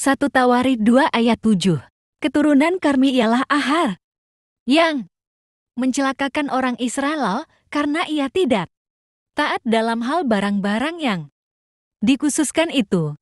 1 Tawari 2 ayat 7. Keturunan Karmi ialah Ahar. Yang mencelakakan orang Israel karena ia tidak taat dalam hal barang-barang yang dikhususkan itu.